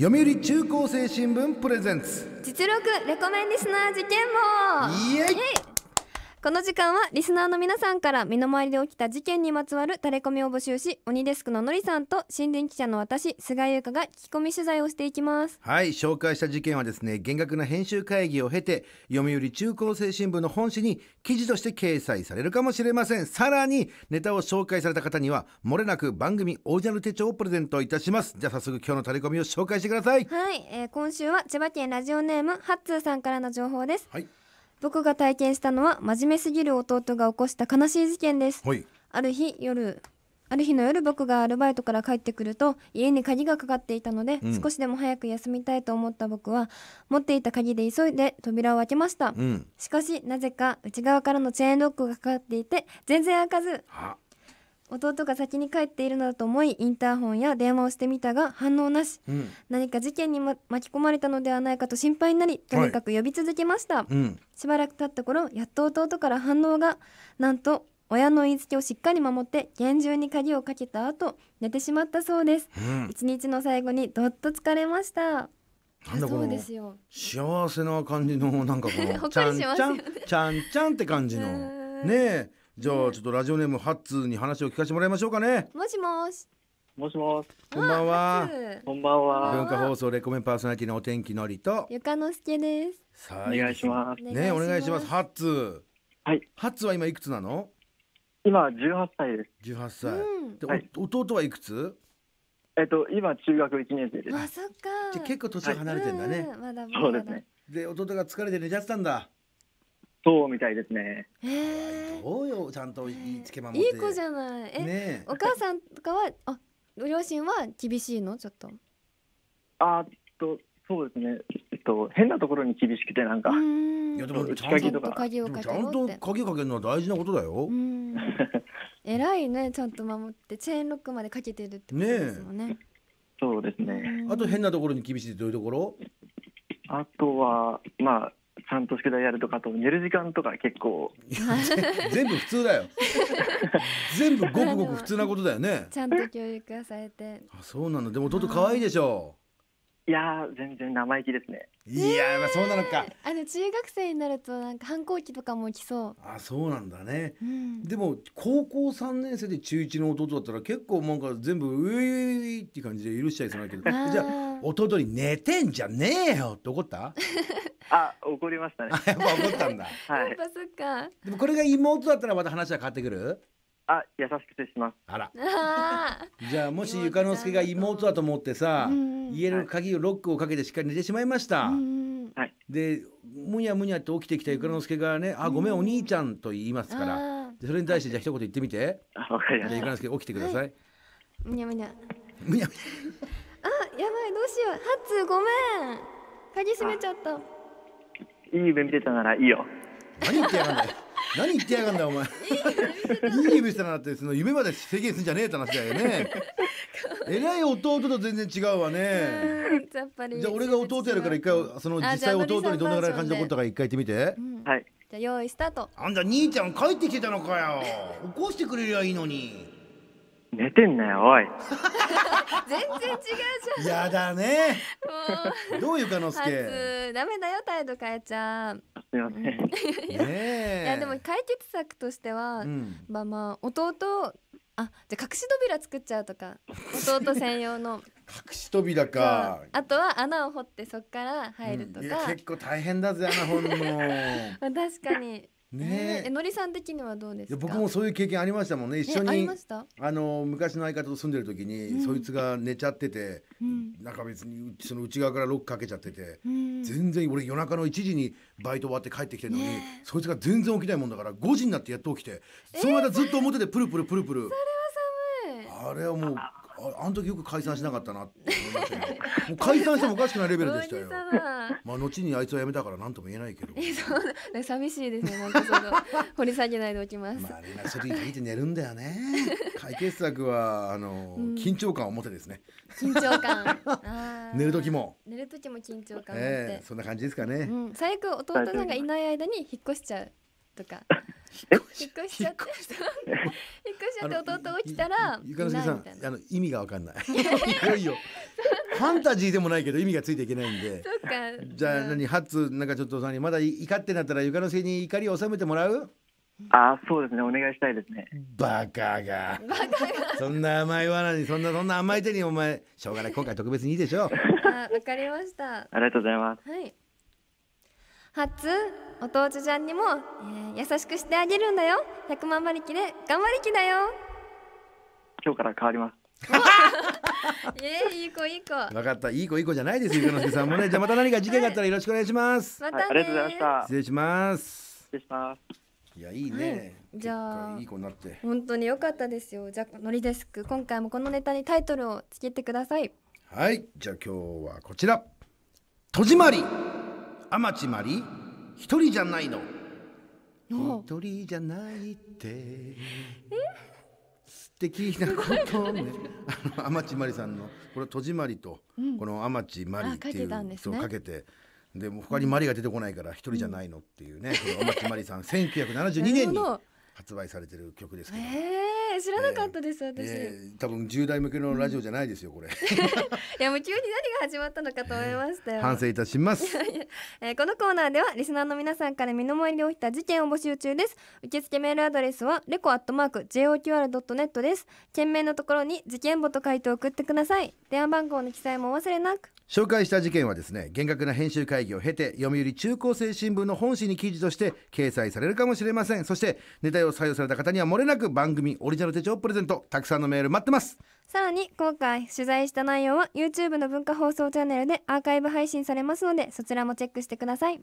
読売中高生新聞プレゼンツ実力レコメンディスナー事件簿イエイこの時間はリスナーの皆さんから身の回りで起きた事件にまつわるタレコミを募集し鬼デスクののりさんと新電記者の私菅井優香が聞き込み取材をしていきますはい紹介した事件はですね厳格な編集会議を経て読売中高生新聞の本誌に記事として掲載されるかもしれませんさらにネタを紹介された方にはもれなく番組オリジナル手帳をプレゼントいたしますじゃあ早速今日のタレコミを紹介してくださいはい、えー、今週は千葉県ラジオネームハッツーさんからの情報です、はい僕が体験したのは真面目すぎる弟が起こした悲しい事件です、はい、ある日夜ある日の夜僕がアルバイトから帰ってくると家に鍵がかかっていたので、うん、少しでも早く休みたいと思った僕は持っていた鍵で急いで扉を開けました、うん、しかしなぜか内側からのチェーンロックがかかっていて全然開かず弟が先に帰っているのだと思いインターホンや電話をしてみたが反応なし、うん、何か事件に、ま、巻き込まれたのではないかと心配になりとにかく呼び続けました、はいうん、しばらく経った頃やっと弟から反応がなんと親の言いつけをしっかり守って厳重に鍵をかけた後寝てしまったそうです、うん、一日の最後にどっと疲れましたなんだこの幸せな感じのなんかこの ちゃんちゃんちゃんちゃんって感じのねえじゃあちょっとラジオネームハッツに話を聞かせてもらいましょうかねもしもしもしもし。こんばんは。こんばんは。文化放送レコメンパーソナリティのお天気のりと。ゆかのすけです。さあ、お願いします。ね、お願いします。ハッツ。はい。ハッツは今いくつなの。今十八歳です。十八歳。で、弟はいくつ。えっと、今中学一年生です。あ、そっか。結構年離れてんだね。まだまだ。そうですね。で、弟が疲れて寝ちゃったんだ。そうみたいですね。えどうよちゃんと言いつけ守って。いい子じゃない。え、ね、お母さんとかはあ両親は厳しいのちょっと。あっとそうですね。えっと変なところに厳しくてなんか。いやでもちゃんと鍵をかけよう鍵かけるのは大事なことだよ。偉いねちゃんと守ってチェーンロックまでかけてるってことですもんね。ねそうですね。あと変なところに厳しいどういうところ？あとはまあちゃんと宿題やるとかと寝る時間とか結構 全部普通だよ 全部ごくごく普通なことだよねちゃんと教育されてあそうなのでも弟可愛いでしょいや全然生意気ですねいやまあそうなのかあの中学生になるとなんか反抗期とかも来そうあそうなんだね、うん、でも高校3年生で中1の弟だったら結構なんか全部ういうういい」って感じで許しちゃいそうだけどじゃあ弟に「寝てんじゃねえよ」って怒ったあ、怒りましたね。やっぱ怒ったんだ。はい。やっぱそっか。でもこれが妹だったらまた話は変わってくる？あ、優しくてします。あら。じゃあもしゆかのすけが 妹だと思ってさ、家の鍵をロックをかけてしっかり寝てしまいました。はい。で、むにゃむにゃって起きてきたゆかのすけがね、あ、ごめんお兄ちゃんと言いますから。それに対してじゃあ一言言ってみて。あ、わかりました。ゆかのすけ起きてください。むにゃむにゃ。むにゃむにゃ。あ、やばいどうしよう。ハッツごめん。鍵閉めちゃった。いい夢見てたならいいよ。何言ってやがんだよ。何言ってやがんだよお前。いい夢したなってその夢まで制限すんじゃねえって話だよね。えらい弟と全然違うわね。じゃあ俺が弟やるから一回その実際弟にどのぐらい感じのことか一回言ってみて。はい。じゃあ用意スタート。あんた兄ちゃん帰ってきてたのかよ。起こしてくれりゃいいのに。寝てんなよ、おい。全然違うじゃん。やだね。どういうかのすけ。ダメだよ、態度変えちゃう。すみません。いや、でも解決策としては、うん、まあまあ弟。あ、じゃ隠し扉作っちゃうとか、弟専用の。隠し扉か。あとは穴を掘ってそこから入るとか。うん、結構大変だぜ穴掘るの。確かに。ねえのりさん的にはどうですか僕もそういう経験ありましたもんね一緒に、あの昔の相方と住んでる時に、うん、そいつが寝ちゃってて、うん、なんか別にその内側からロックかけちゃってて、うん、全然俺夜中の1時にバイト終わって帰ってきてるのに、ね、そいつが全然起きないもんだから5時になってやっと起きてその間ずっと表でプルプルプルプル、それは寒いあれはもうああの時よく解散しなかったなって思いましたけどもう解散してもおかしくないレベルでしたよ。まあ後にあいつは辞めたから何とも言えないけど。そう寂しいですね。なんかその掘り下げないでおきます。まあみんなそれに限て寝るんだよね。解決策はあの、緊張感を持てですね。緊張感。寝る時も。寝る時も緊張感を持って、えー。そんな感じですかね。うん、最悪弟さんがいない間に引っ越しちゃうとか。引っ越しちゃって引っ越しちゃって弟起きたらゆかのすけさんあの意味がわかんない いよいよファンタジーでもないけど意味がついていけないんでじゃあ何ハッツなんかちょっと何まだ怒ってなったらゆかのすけに怒りを収めてもらうあそうですねお願いしたいですねバカがバカがそんな甘い罠にそんなそんな甘い手にお前しょうがない今回特別にいいでしょうあわかりましたありがとうございますはいハッツお父ちゃんにも、えー、優しくしてあげるんだよ100万馬力で頑張りきだよ今日から変わります えー、いい子いい子分かったいい子いい子じゃないですよ之さんもね じゃあまた何か事件があったらよろしくお願いします、はい、また、はい、ありがとうございました失礼します失礼しますいやいいね、はい、じゃあいい子になって本当に良かったですよじゃあのりデスク今回もこのネタにタイトルをつけてくださいはいじゃあ今日はこちら戸締まり天地まり一人じゃないの一人じゃないって素敵なことをね あの天地マリさんのこれ戸締まりと、うん、この天地マリっていうそう、ね、かけてでも他にマリが出てこないから一人じゃないのっていうね、うん、この天地マリさん1972年に発売されてる曲ですけど。えー、知らなかったです、えー、私、えー、多分10代向けのラジオじゃないですよ、これいやもう急に何が始まったのかと思いましたよ、えー、反省いたします、えー、このコーナーではリスナーの皆さんから身の回りで起きた事件を募集中です受付メールアドレスはレコアットマーク j o q r ネットです件名のところに事件簿と書いて送ってください電話番号の記載もお忘れなく紹介した事件はですね厳格な編集会議を経て読売中高生新聞の本誌に記事として掲載されるかもしれませんそしてネタを採用された方にはもれなく番組オリジナル手帳プレゼントたくさんのメール待ってますさらに今回取材した内容は YouTube の文化放送チャンネルでアーカイブ配信されますのでそちらもチェックしてください